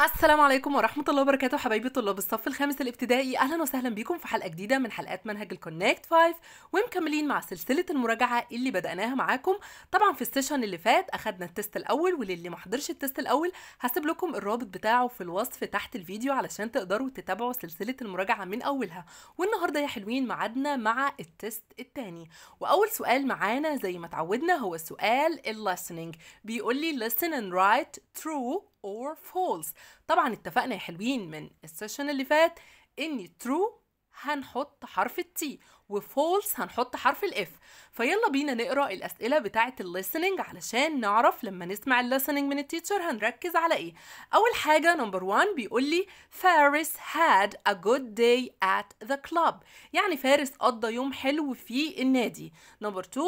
السلام عليكم ورحمة الله وبركاته حبايبي طلاب الصف الخامس الابتدائي أهلا وسهلا بيكم في حلقة جديدة من حلقات منهج الكونكت 5 ومكملين مع سلسلة المراجعة اللي بدأناها معاكم طبعا في السيشن اللي فات أخدنا التست الأول وللي ما حضرش التست الأول هسيب لكم الرابط بتاعه في الوصف تحت الفيديو علشان تقدروا تتابعوا سلسلة المراجعة من أولها والنهاردة يا حلوين معادنا مع التست الثاني وأول سؤال معانا زي ما اتعودنا هو سؤال الليسننج بيقول لي listen and write true or false طبعا اتفقنا يا حلوين من السيشن اللي فات ان true هنحط حرف التي وفولس هنحط حرف الاف فيلا بينا نقرا الاسئله بتاعه الليسننج علشان نعرف لما نسمع الليسننج من التيتشر هنركز على ايه اول حاجه نمبر 1 بيقول لي فارس had a good day at the club يعني فارس قضى يوم حلو في النادي نمبر 2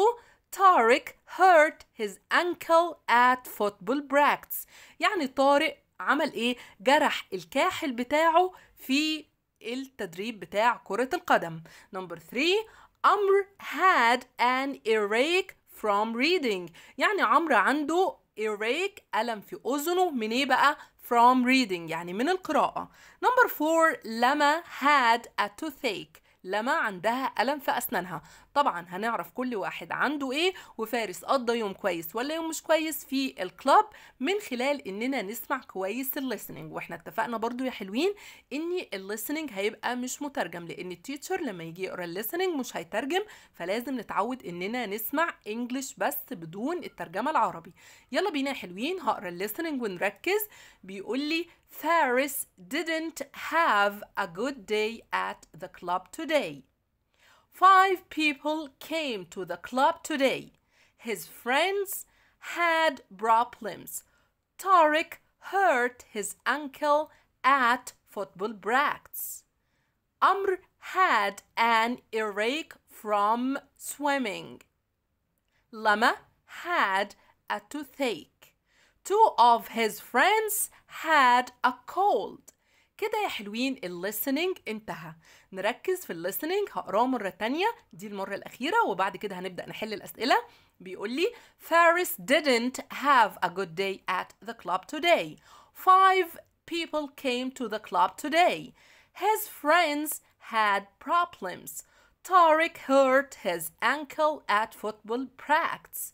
Tariq hurt his ankle at football practice يعني طارق عمل ايه جرح الكاحل بتاعه في التدريب بتاع كرة القدم number three عمرو had an earache from reading يعني عمر عنده earache ألم في أذنه من ايه بقى from reading يعني من القراءة number four لما had a toothache لما عندها ألم في أسنانها طبعا هنعرف كل واحد عنده ايه وفارس قضى يوم كويس ولا يوم مش كويس في الكلاب من خلال اننا نسمع كويس الليسننج واحنا اتفقنا برضو يا حلوين ان الليسننج هيبقى مش مترجم لان التيتشر لما يجي يقرا الليسننج مش هيترجم فلازم نتعود اننا نسمع انجلش بس بدون الترجمه العربي يلا بينا يا حلوين هقرا الليسننج ونركز بيقول لي Faris didn't have a good day at the club today Five people came to the club today. His friends had problems. Tariq hurt his ankle at football practice. Amr had an earache from swimming. Lama had a toothache. Two of his friends had a cold. كده يا حلوين الليسننج انتهى نركز في الليسننج هقراه مرة تانية دي المرة الأخيرة وبعد كده هنبدأ نحل الأسئلة بيقول لي فارس didn't have a good day at the club today Five people came to the club today His friends had problems Tariq hurt his ankle at football practice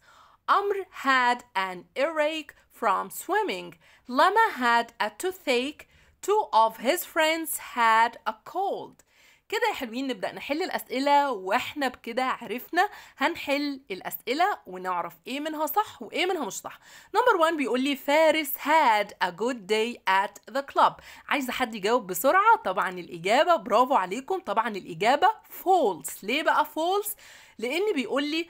Amr had an earache from swimming Lama had a toothache two of his friends had a cold كده يا حلوين نبدأ نحل الأسئلة وإحنا بكده عرفنا هنحل الأسئلة ونعرف إيه منها صح وإيه منها مش صح. نمبر 1 بيقول لي فارس had a good day at the club. عايزة حد يجاوب بسرعة؟ طبعا الإجابة برافو عليكم طبعا الإجابة false. ليه بقى false؟ لأن بيقول لي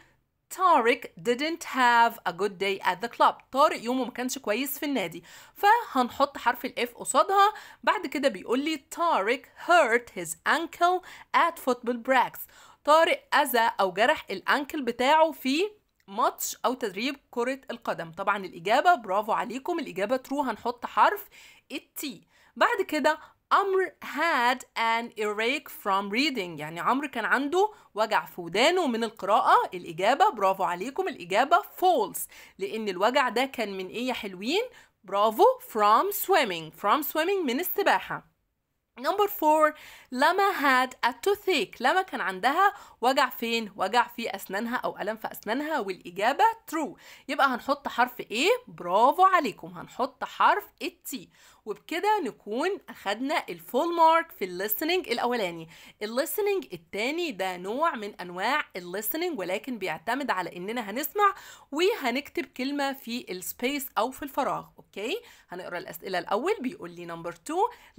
Tariq didn't have a good day at the club طارق يومه ما كانش كويس في النادي فهنحط حرف الاف قصادها بعد كده بيقول لي Tariq hurt his ankle at football practice طارق اذى او جرح الانكل بتاعه في ماتش او تدريب كرة القدم طبعا الاجابة برافو عليكم الاجابة ترو هنحط حرف التي بعد كده عمرو had an earache from reading يعني عمرو كان عنده وجع في ودانه من القراءة الإجابة برافو عليكم الإجابة false لأن الوجع ده كان من إيه يا حلوين برافو from swimming from swimming من السباحة Number four, لما هاد التوثيك لما كان عندها وجع فين وجع في اسنانها او الم في اسنانها والاجابه ترو يبقى هنحط حرف ايه برافو عليكم هنحط حرف التي وبكده نكون اخدنا الفول مارك في الليسننج الاولاني الليسننج التاني ده نوع من انواع الليسننج ولكن بيعتمد على اننا هنسمع وهنكتب كلمه في السبيس او في الفراغ اوكي هنقرا الاسئله الاول بيقول لي نمبر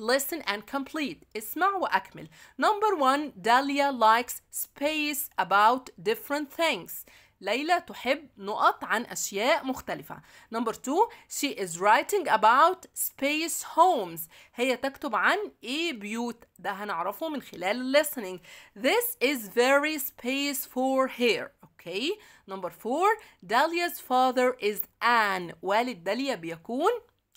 2 listen and complete اسمع واكتب أكمل number one داليا likes space about different things ليلى تحب نقط عن أشياء مختلفة number two she is writing about space homes هي تكتب عن إيه بيوت ده هنعرفه من خلال listening this is very space for here okay number four Dahlia's father is an والد داليا بيكون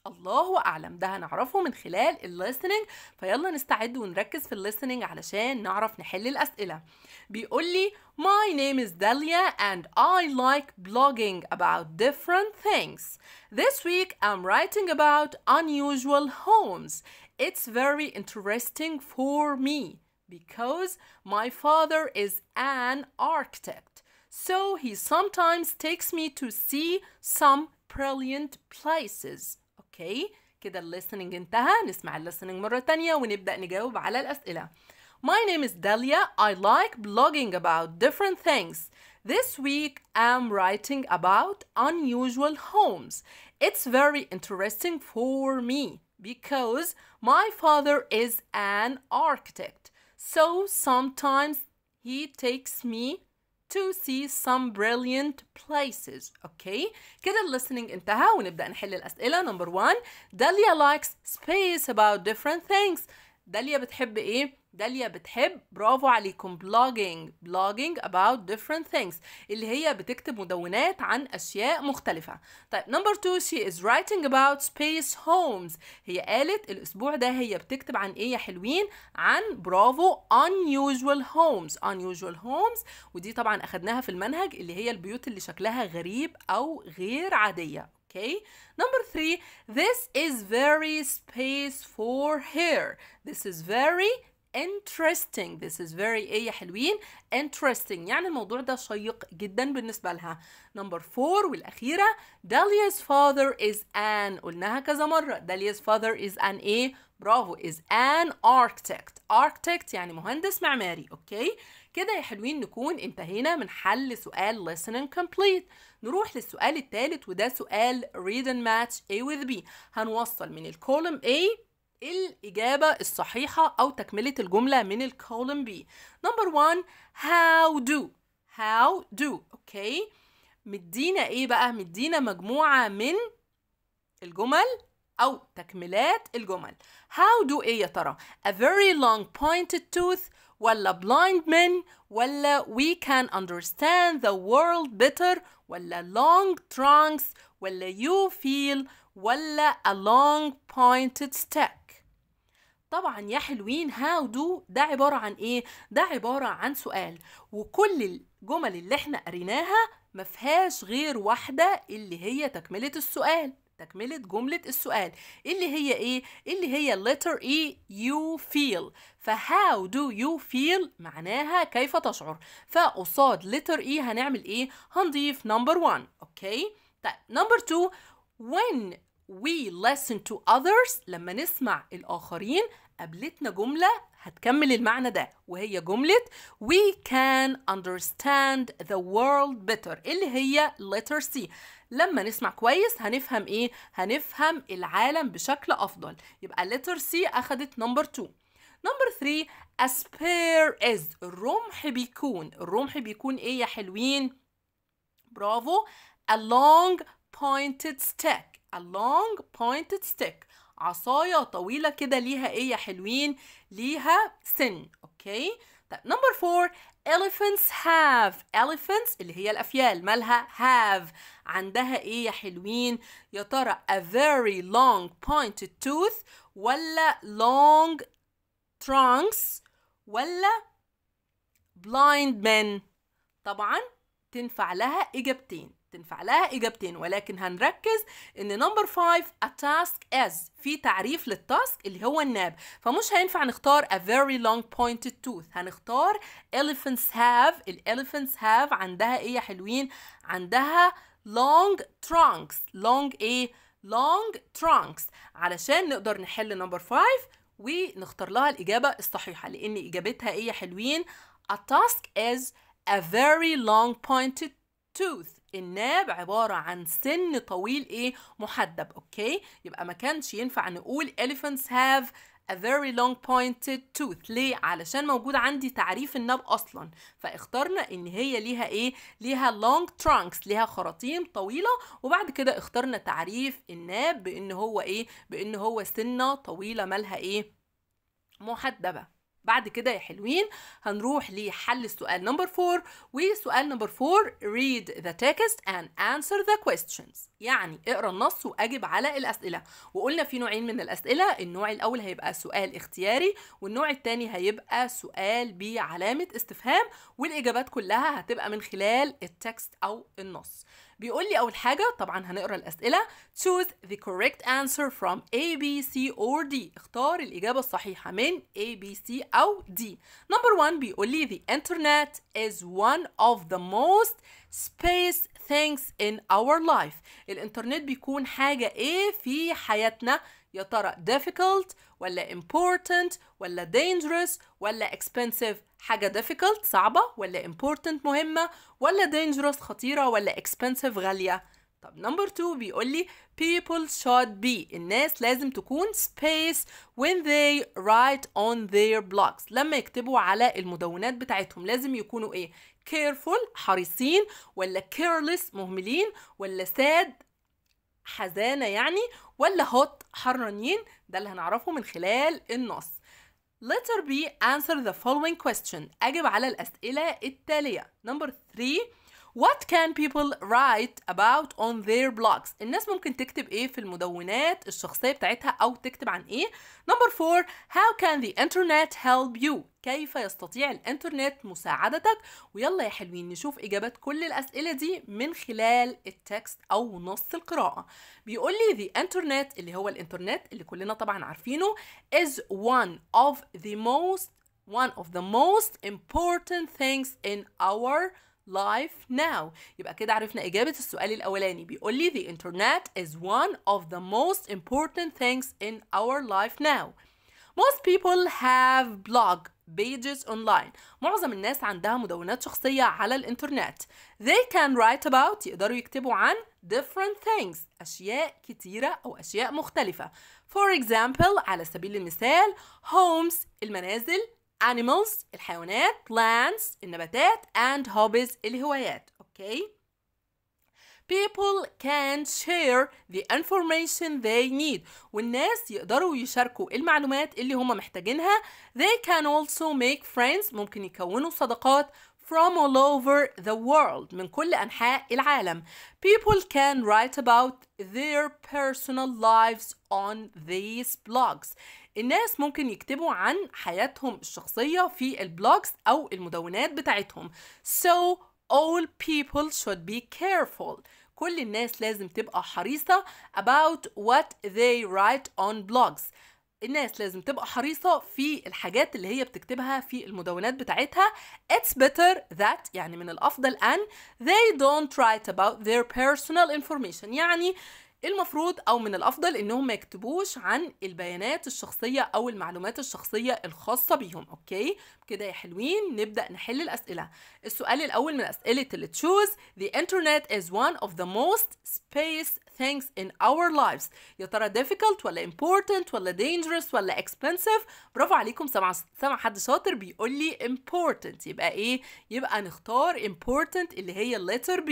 الله اعلم ده هنعرفه من خلال الليسننج فيلا نستعد ونركز في الليسننج علشان نعرف نحل الاسئلة. بيقول لي My name is Delia and I like blogging about different things. This week I'm writing about unusual homes. It's very interesting for me because my father is an architect. So he sometimes takes me to see some brilliant places. اوكي كده الليسننج انتهى نسمع الليسننج مرة تانية ونبدأ نجاوب على الأسئلة My name is Delia. I like blogging about different things. This week I'm writing about unusual homes. It's very interesting for me because my father is an architect. So sometimes he takes me to see some brilliant places okay. كده listening انتهى ونبدأ نحل الأسئلة number one Dahlia likes space about different things داليا بتحب ايه داليا بتحب برافو عليكم بلوجينج بلوجينج اباوت ديفرنت ثينجز اللي هي بتكتب مدونات عن اشياء مختلفه طيب نمبر 2 شي از رايتنج اباوت سبيس هومز هي قالت الاسبوع ده هي بتكتب عن ايه يا حلوين عن برافو unusual homes unusual homes ودي طبعا اخدناها في المنهج اللي هي البيوت اللي شكلها غريب او غير عاديه Okay. Number three, this is very space for hair. This is very interesting. This is very ايه يا حلوين interesting يعني الموضوع ده شيق جدا بالنسبة لها. Number four والأخيرة Dahlia's father is an قلناها كذا مرة Dahlia's father is an ايه برافو is an architect. architect يعني مهندس معماري اوكي okay. كده يا حلوين نكون انتهينا من حل سؤال listen and complete نروح للسؤال الثالث وده سؤال read and match A with B هنوصل من الكولم A الإجابة الصحيحة أو تكملة الجملة من الكولم B number one how do how do okay. مدينا إيه بقى مدينا مجموعة من الجمل أو تكملات الجمل how do إيه يا ترى a very long pointed tooth ولا blind men ولا we can understand the world better ولا long trunks ولا you feel ولا a long pointed stick طبعا يا حلوين how do ده عبارة عن ايه؟ ده عبارة عن سؤال وكل الجمل اللي احنا قريناها مفهاش غير واحدة اللي هي تكملة السؤال تكملة جملة السؤال اللي هي ايه؟ اللي هي letter E you feel فهاو دو يو فيل معناها كيف تشعر فقصاد letter E هنعمل ايه؟ هنضيف number one اوكي؟ طيب number two when we listen to others لما نسمع الآخرين قابلتنا جملة هتكمل المعنى ده وهي جملة we can understand the world better اللي هي letter C لما نسمع كويس هنفهم ايه؟ هنفهم العالم بشكل أفضل يبقى letter C أخدت number 2 number 3 اسبير is الرمح بيكون الرمح بيكون ايه يا حلوين برافو a long pointed stick a long pointed stick عصاية طويلة كده ليها ايه يا حلوين ليها سن اوكي طيب نمبر فور elephants have elephants اللي هي الأفيال مالها have عندها ايه يا حلوين يا ترى a very long pointed tooth ولا long trunks ولا blind men طبعا تنفع لها إجابتين تنفع لها إجابتين ولكن هنركز إن نمبر 5 a task is في تعريف للتاسك اللي هو الناب فمش هينفع نختار a very long pointed tooth هنختار elephants have elephants have عندها إيه يا حلوين عندها long trunks long إيه long trunks علشان نقدر نحل نمبر 5 ونختار لها الإجابة الصحيحة لأن إجابتها إيه يا حلوين a task is a very long pointed tooth الناب عبارة عن سن طويل ايه محدب اوكي يبقى ما كانش ينفع نقول elephants have a very long pointed tooth ليه علشان موجود عندي تعريف الناب اصلا فاخترنا ان هي ليها ايه ليها long trunks ليها خراطيم طويله وبعد كده اخترنا تعريف الناب بان هو ايه بان هو سنه طويله مالها ايه محدبه بعد كده يا حلوين هنروح لحل السؤال نمبر 4 وسؤال نمبر 4 read the text and answer the questions يعني اقرا النص واجب على الاسئله وقلنا في نوعين من الاسئله النوع الاول هيبقى سؤال اختياري والنوع الثاني هيبقى سؤال بعلامه استفهام والاجابات كلها هتبقى من خلال التكست او النص بيقول لي اول حاجه طبعا هنقرا الاسئله choose the correct answer from A B C or D اختار الاجابه الصحيحه من A B C او D number 1 بيقول لي the internet is one of the most space things in our life الانترنت بيكون حاجه ايه في حياتنا يا ترى difficult ولا important ولا dangerous ولا expensive حاجة difficult صعبة ولا important مهمة ولا dangerous خطيرة ولا expensive غالية طب نمبر 2 بيقول لي people should be الناس لازم تكون space when they write on their blocks لما يكتبوا على المدونات بتاعتهم لازم يكونوا ايه careful حريصين ولا careless مهملين ولا sad حزانة يعني ولا hot حرانين ده اللي هنعرفه من خلال النص Letter B answer the following question أجب على الأسئلة التالية Number 3 What can people write about on their blogs الناس ممكن تكتب ايه في المدونات الشخصية بتاعتها او تكتب عن ايه number four, how can the internet help you كيف يستطيع الانترنت مساعدتك ويلا يا حلوين نشوف اجابات كل الاسئله دي من خلال التكست او نص القراءه بيقول لي the internet اللي هو الانترنت اللي كلنا طبعا عارفينه is one of the most one of the most important things in our life now يبقى كده عرفنا إجابة السؤال الأولاني بيقول لي the internet is one of the most important things in our life now most people have blog pages online معظم الناس عندها مدونات شخصية على الإنترنت they can write about يقدروا يكتبوا عن different things أشياء كتيرة أو أشياء مختلفة for example على سبيل المثال homes المنازل animals الحيوانات plants النباتات and hobbies الهوايات okay people can share the information they need والناس يقدروا يشاركوا المعلومات اللي هم محتاجينها they can also make friends ممكن يكونوا صداقات from all over the world من كل أنحاء العالم people can write about their personal lives on these blogs الناس ممكن يكتبوا عن حياتهم الشخصية في البلوجز أو المدونات بتاعتهم so all people should be careful كل الناس لازم تبقى حريصة about what they write on blogs الناس لازم تبقى حريصة في الحاجات اللي هي بتكتبها في المدونات بتاعتها It's better that يعني من الأفضل أن they don't write about their personal information يعني المفروض او من الافضل انهم ما يكتبوش عن البيانات الشخصيه او المعلومات الشخصيه الخاصه بيهم اوكي كده يا حلوين نبدا نحل الاسئله السؤال الاول من اسئله اللي تشوز the internet is one of the most space things in our lives يا ترى difficult ولا important ولا dangerous ولا expensive برافو عليكم سمع سمع حد شاطر بيقول لي important يبقى ايه يبقى نختار important اللي هي letter B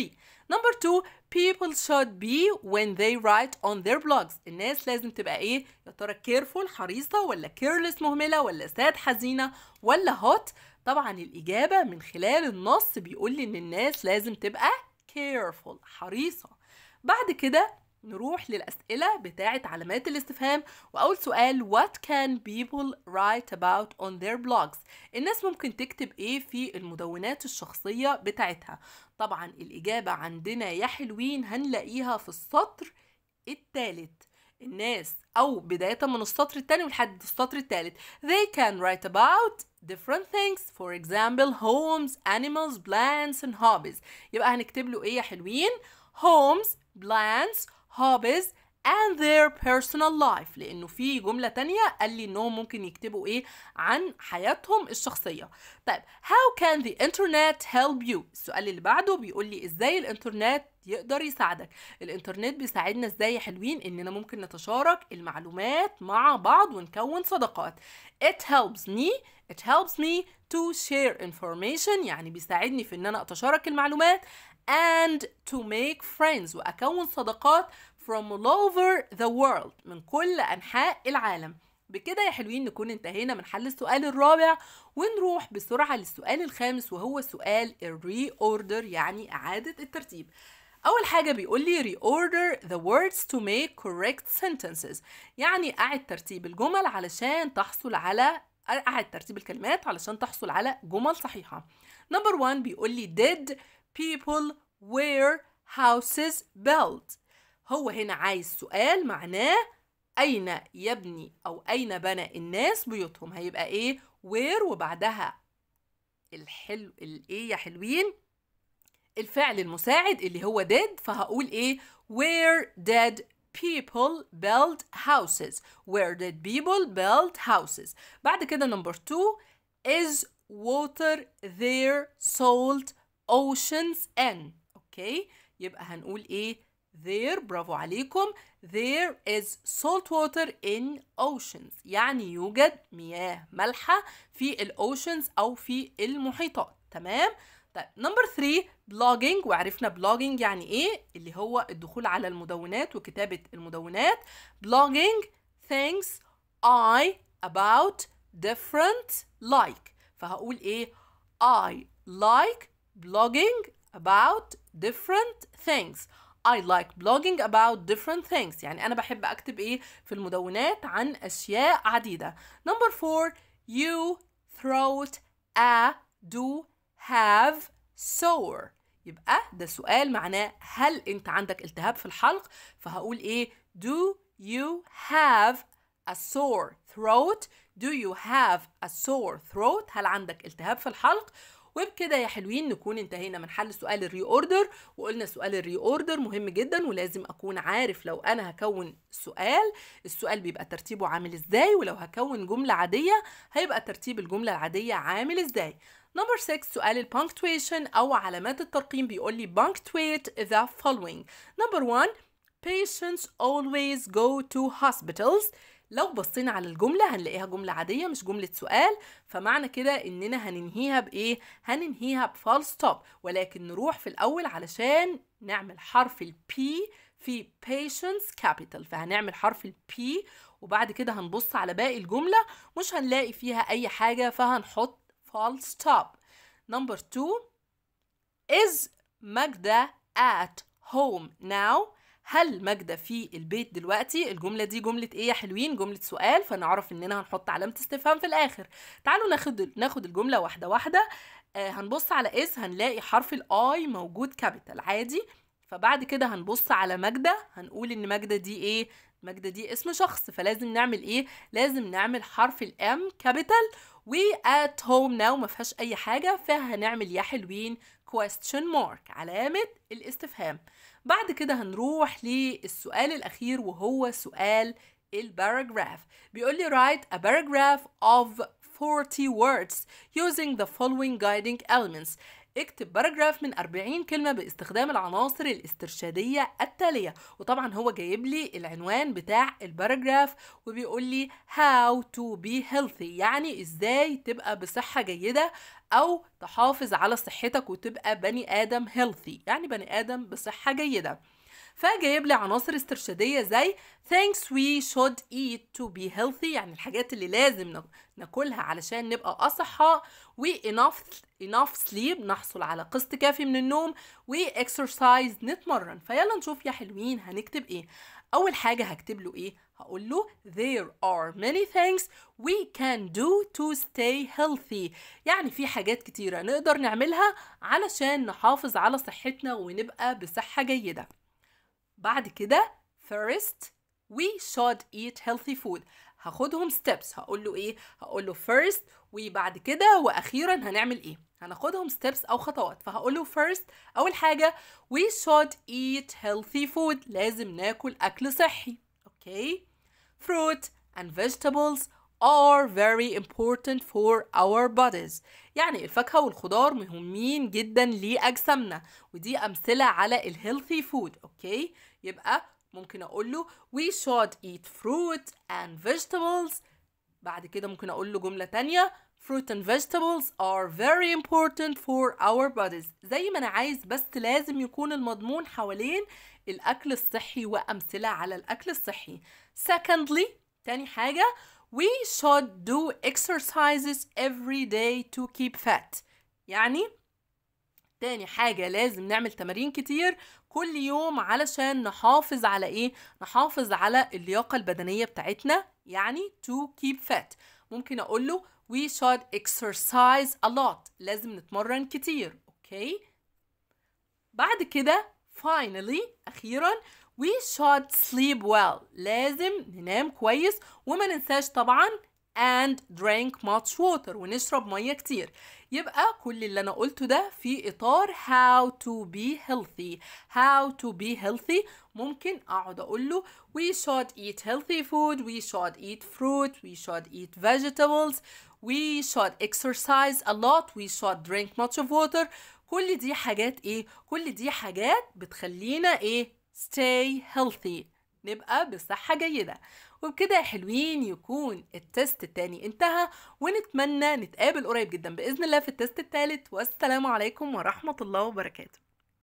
number two people should be when they write on their blogs الناس لازم تبقى ايه يا ترى careful حريصة ولا careless مهملة ولا sad حزينة ولا hot طبعا الإجابة من خلال النص بيقول لي إن الناس لازم تبقى careful حريصة بعد كده نروح للأسئلة بتاعة علامات الاستفهام وأول سؤال What can people write about on their blogs؟ الناس ممكن تكتب إيه في المدونات الشخصية بتاعتها طبعا الإجابة عندنا يا حلوين هنلاقيها في السطر الثالث الناس أو بداية من السطر الثاني ولحد السطر الثالث They can write about different things for example homes, animals, plants and hobbies يبقى هنكتب له إيه يا حلوين؟ homes plans hobbies and their personal life لانه في جمله تانية قال لي انهم ممكن يكتبوا ايه عن حياتهم الشخصيه طيب how can the internet help you السؤال اللي بعده بيقول لي ازاي الانترنت يقدر يساعدك الانترنت بيساعدنا ازاي حلوين اننا ممكن نتشارك المعلومات مع بعض ونكون صداقات it helps me it helps me to share information يعني بيساعدني في ان انا اتشارك المعلومات and to make friends وأكون صداقات from all over the world من كل أنحاء العالم بكده يا حلوين نكون انتهينا من حل السؤال الرابع ونروح بسرعة للسؤال الخامس وهو سؤال الري اوردر يعني إعادة الترتيب أول حاجة بيقول لي reorder the words to make correct sentences يعني أعد ترتيب الجمل علشان تحصل على أعد ترتيب الكلمات علشان تحصل على جمل صحيحة نمبر وان بيقول لي did people were houses built هو هنا عايز سؤال معناه أين يبني أو أين بنى الناس بيوتهم هيبقى إيه where وبعدها الحلو الإيه يا حلوين الفعل المساعد اللي هو did فهقول إيه where did people build houses where did people build houses بعد كده number two is water there salt oceans in اوكي يبقى هنقول ايه there برافو عليكم there is salt water in oceans يعني يوجد مياه مالحة في الاوشنز او في المحيطات تمام طيب نمبر 3 بلوجينج وعرفنا بلوجينج يعني ايه اللي هو الدخول على المدونات وكتابة المدونات بلوجينج things I about different like فهقول ايه I like blogging about different things I like blogging about different things يعني أنا بحب أكتب إيه في المدونات عن أشياء عديدة number four you throat a do have sore يبقى ده سؤال معناه هل أنت عندك التهاب في الحلق فهقول إيه do you have a sore throat do you have a sore throat هل عندك التهاب في الحلق وبكده يا حلوين نكون انتهينا من حل سؤال الري اوردر وقلنا سؤال الري اوردر مهم جدا ولازم اكون عارف لو انا هكون سؤال السؤال بيبقى ترتيبه عامل ازاي ولو هكون جمله عاديه هيبقى ترتيب الجمله العاديه عامل ازاي نمبر 6 سؤال البانكتويشن او علامات الترقيم بيقول لي بانكتويت ذا فولوينج نمبر 1 patients always go to hospitals لو بصينا على الجملة هنلاقيها جملة عادية مش جملة سؤال فمعنى كده إننا هننهيها بإيه؟ هننهيها بفال ستوب ولكن نروح في الأول علشان نعمل حرف ال P في patience capital فهنعمل حرف ال P وبعد كده هنبص على باقي الجملة مش هنلاقي فيها أي حاجة فهنحط فال ستوب نمبر 2 is Magda at home now هل ماجدة في البيت دلوقتي الجملة دي جملة ايه يا حلوين جملة سؤال فنعرف اننا هنحط علامة استفهام في الاخر تعالوا ناخد ناخد الجملة واحدة واحدة آه هنبص على اس هنلاقي حرف الاي موجود كابيتال عادي فبعد كده هنبص على ماجدة هنقول ان ماجدة دي ايه ماجدة دي اسم شخص فلازم نعمل ايه لازم نعمل حرف الام كابيتال و at home now ما فيهاش اي حاجة فهنعمل يا حلوين question mark علامة الاستفهام بعد كده هنروح للسؤال الأخير وهو سؤال الباراجراف بيقول لي write a paragraph of 40 words using the following guiding elements اكتب باراجراف من 40 كلمة باستخدام العناصر الاسترشادية التالية وطبعا هو جايب لي العنوان بتاع الباراجراف وبيقول لي how to be healthy يعني ازاي تبقى بصحة جيدة او تحافظ على صحتك وتبقى بني ادم healthy يعني بني ادم بصحة جيدة فجايب لي عناصر استرشادية زي things we should eat to be healthy يعني الحاجات اللي لازم ناكلها علشان نبقى أصحى و enough enough sleep نحصل على قسط كافي من النوم و exercise نتمرن فيلا نشوف يا حلوين هنكتب ايه اول حاجه هكتب له ايه هقول له there are many things we can do to stay healthy يعني في حاجات كتيره نقدر نعملها علشان نحافظ على صحتنا ونبقى بصحه جيده بعد كده first we should eat healthy food هاخدهم steps هقول له ايه هقول له first وبعد كده واخيرا هنعمل ايه هناخدهم steps او خطوات فهقول له first اول حاجه we should eat healthy food لازم ناكل اكل صحي اوكي fruit and vegetables are very important for our bodies يعني الفاكهة والخضار مهمين جدا لأجسامنا ودي أمثلة على الهيلثي فود أوكي يبقى ممكن اقول له we should eat fruit and vegetables بعد كده ممكن اقول له جملة تانية fruit and vegetables are very important for our bodies زي ما انا عايز بس لازم يكون المضمون حوالين الاكل الصحي وامثلة على الاكل الصحي secondly تاني حاجة we should do exercises every day to keep fat يعني تاني حاجة لازم نعمل تمارين كتير كل يوم علشان نحافظ على ايه نحافظ على اللياقه البدنيه بتاعتنا يعني to keep fat ممكن اقول له we should exercise a lot لازم نتمرن كتير اوكي بعد كده finally اخيرا we should sleep well لازم ننام كويس وما ننساش طبعا and drank much water ونشرب ميه كتير يبقى كل اللي انا قلته ده في اطار how to be healthy how to be healthy ممكن اقعد اقول له we should eat healthy food we should eat fruit we should eat vegetables we should exercise a lot we should drink much of water كل دي حاجات ايه كل دي حاجات بتخلينا ايه stay healthy نبقى بصحة جيدة وبكده يا حلوين يكون التست التاني انتهى ونتمنى نتقابل قريب جدا باذن الله في التست التالت والسلام عليكم ورحمه الله وبركاته